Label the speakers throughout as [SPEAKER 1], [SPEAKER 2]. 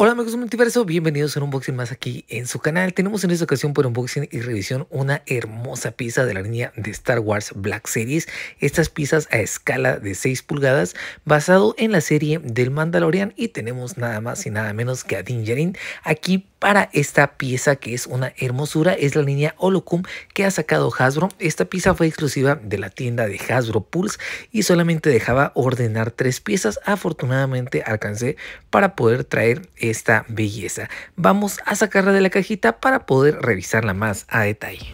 [SPEAKER 1] Hola amigos del multiverso, bienvenidos a un unboxing más aquí en su canal. Tenemos en esta ocasión por unboxing y revisión una hermosa pieza de la línea de Star Wars Black Series. Estas piezas a escala de 6 pulgadas basado en la serie del Mandalorian y tenemos nada más y nada menos que a Din Djarin aquí para esta pieza que es una hermosura es la línea Holocum que ha sacado Hasbro. Esta pieza fue exclusiva de la tienda de Hasbro Pulse y solamente dejaba ordenar tres piezas. Afortunadamente alcancé para poder traer esta belleza. Vamos a sacarla de la cajita para poder revisarla más a detalle.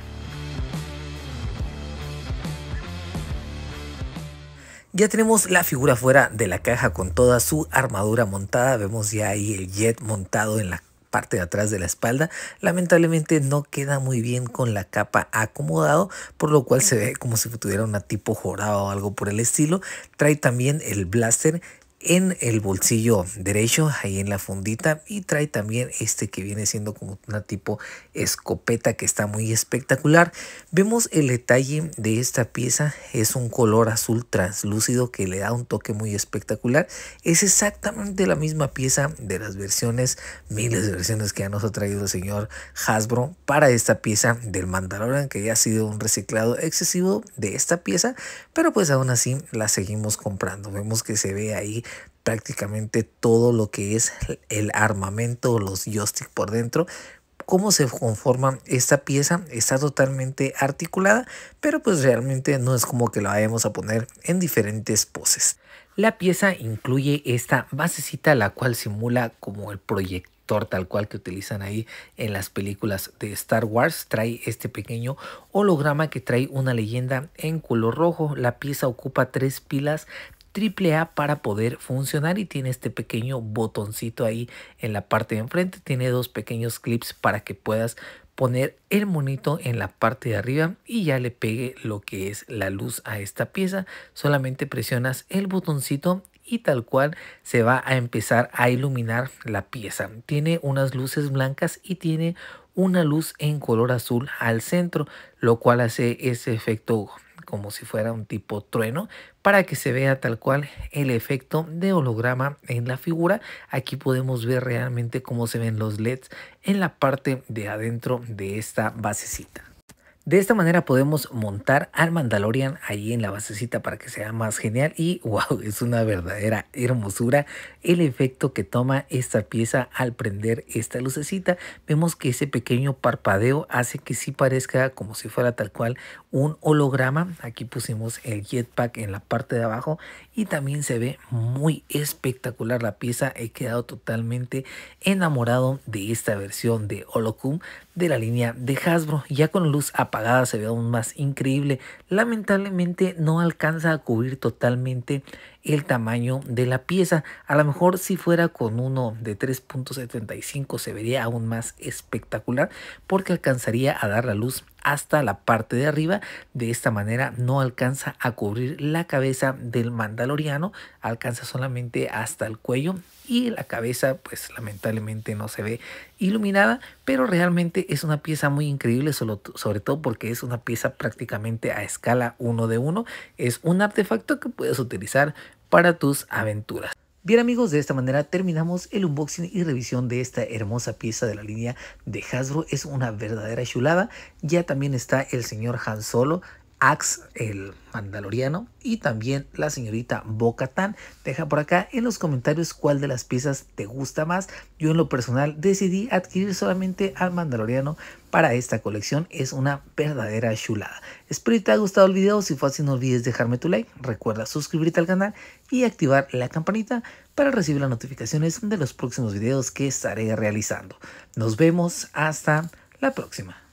[SPEAKER 1] Ya tenemos la figura fuera de la caja con toda su armadura montada. Vemos ya ahí el jet montado en la parte de atrás de la espalda, lamentablemente no queda muy bien con la capa acomodado, por lo cual se ve como si tuviera una tipo jorada o algo por el estilo. Trae también el blaster en el bolsillo derecho, ahí en la fundita. Y trae también este que viene siendo como una tipo escopeta que está muy espectacular. Vemos el detalle de esta pieza, es un color azul translúcido que le da un toque muy espectacular. Es exactamente la misma pieza de las versiones, miles de versiones que ya nos ha traído el señor Hasbro para esta pieza del Mandalorian, que ya ha sido un reciclado excesivo de esta pieza, pero pues aún así la seguimos comprando. Vemos que se ve ahí prácticamente todo lo que es el armamento, los joystick por dentro, cómo se conforma esta pieza está totalmente articulada, pero pues realmente no es como que la vayamos a poner en diferentes poses. La pieza incluye esta basecita la cual simula como el proyector tal cual que utilizan ahí en las películas de Star Wars trae este pequeño holograma que trae una leyenda en color rojo la pieza ocupa tres pilas AAA para poder funcionar y tiene este pequeño botoncito ahí en la parte de enfrente. Tiene dos pequeños clips para que puedas poner el monito en la parte de arriba y ya le pegue lo que es la luz a esta pieza. Solamente presionas el botoncito y tal cual se va a empezar a iluminar la pieza. Tiene unas luces blancas y tiene una luz en color azul al centro, lo cual hace ese efecto como si fuera un tipo trueno para que se vea tal cual el efecto de holograma en la figura. Aquí podemos ver realmente cómo se ven los LEDs en la parte de adentro de esta basecita. De esta manera podemos montar al Mandalorian ahí en la basecita para que sea más genial y wow, es una verdadera hermosura el efecto que toma esta pieza al prender esta lucecita. Vemos que ese pequeño parpadeo hace que sí parezca como si fuera tal cual un holograma. Aquí pusimos el jetpack en la parte de abajo y también se ve muy espectacular la pieza. He quedado totalmente enamorado de esta versión de Holocum de la línea de Hasbro ya con luz apagada apagada se ve aún más increíble. Lamentablemente no alcanza a cubrir totalmente el tamaño de la pieza. A lo mejor si fuera con uno de 3.75 se vería aún más espectacular porque alcanzaría a dar la luz hasta la parte de arriba. De esta manera no alcanza a cubrir la cabeza del mandaloriano, alcanza solamente hasta el cuello y la cabeza pues lamentablemente no se ve iluminada, pero realmente es una pieza muy increíble, sobre todo porque es una pieza prácticamente a escala 1 de 1. Es un artefacto que puedes utilizar para tus aventuras. Bien amigos, de esta manera terminamos el unboxing y revisión de esta hermosa pieza de la línea de Hasbro. Es una verdadera chulada. Ya también está el señor Han Solo Axe el mandaloriano, y también la señorita Bocatán. Deja por acá en los comentarios cuál de las piezas te gusta más. Yo en lo personal decidí adquirir solamente al mandaloriano para esta colección. Es una verdadera chulada. Espero que te haya gustado el video. Si fue así no olvides dejarme tu like. Recuerda suscribirte al canal y activar la campanita para recibir las notificaciones de los próximos videos que estaré realizando. Nos vemos hasta la próxima.